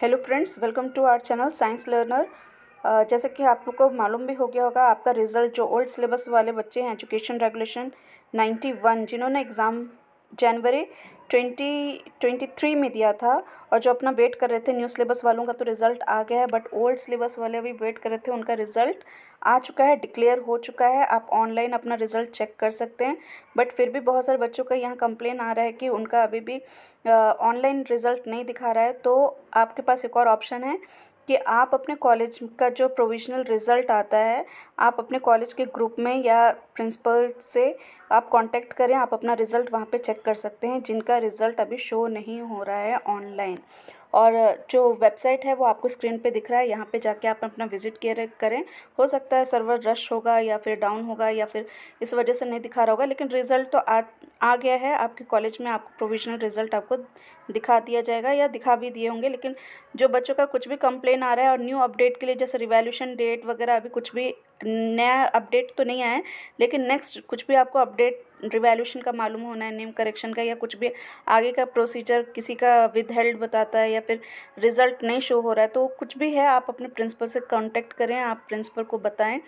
hello friends welcome to our channel science learner जैसे कि आप लोग को मालूम भी हो गया होगा आपका रिजल्ट जो ओल्ड सिलेबस वाले बच्चे हैं एजुकेशन रेगुलेशन 91 जिन्होंने एग्ज़ाम जनवरी ट्वेंटी ट्वेंटी थ्री में दिया था और जो अपना वेट कर रहे थे न्यू सिलेबस वालों का तो रिज़ल्ट आ गया है बट ओल्ड सिलेबस वाले अभी वेट कर रहे थे उनका रिज़ल्ट आ चुका है डिक्लेयर हो चुका है आप ऑनलाइन अपना रिज़ल्ट चेक कर सकते हैं बट फिर भी बहुत सारे बच्चों का यहाँ कंप्लेन आ रहा है कि उनका अभी भी ऑनलाइन रिज़ल्ट नहीं दिखा रहा है तो आपके पास एक और ऑप्शन है कि आप अपने कॉलेज का जो प्रोविजनल रिज़ल्ट आता है आप अपने कॉलेज के ग्रुप में या प्रिंसिपल से आप कांटेक्ट करें आप अपना रिज़ल्ट वहाँ पे चेक कर सकते हैं जिनका रिज़ल्ट अभी शो नहीं हो रहा है ऑनलाइन और जो वेबसाइट है वो आपको स्क्रीन पे दिख रहा है यहाँ पे जाके आप अपना विजिट किए करें हो सकता है सर्वर रश होगा या फिर डाउन होगा या फिर इस वजह से नहीं दिखा रहा होगा लेकिन रिज़ल्ट तो आ आ गया है आपके कॉलेज में आपको प्रोविजनल रिज़ल्ट आपको दिखा दिया जाएगा या दिखा भी दिए होंगे लेकिन जो बच्चों का कुछ भी कंप्लेन आ रहा है और न्यू अपडेट के लिए जैसे रिवॉल्यूशन डेट वगैरह अभी कुछ भी नया अपडेट तो नहीं आया है लेकिन नेक्स्ट कुछ भी आपको अपडेट रिवॉल्यूशन का मालूम होना है नेम करेक्शन का या कुछ भी आगे का प्रोसीजर किसी का विदहेल्ड बताता है या फिर रिज़ल्ट नहीं शो हो रहा है तो कुछ भी है आप अपने प्रिंसिपल से कांटेक्ट करें आप प्रिंसिपल को बताएं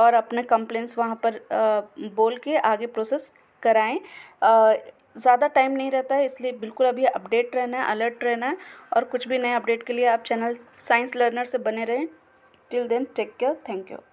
और अपने कंप्लेंट्स वहाँ पर आ, बोल के आगे प्रोसेस कराएं ज़्यादा टाइम नहीं रहता है इसलिए बिल्कुल अभी अपडेट रहना है अलर्ट रहना है और कुछ भी नए अपडेट के लिए आप चैनल साइंस लर्नर से बने रहें till then take care thank you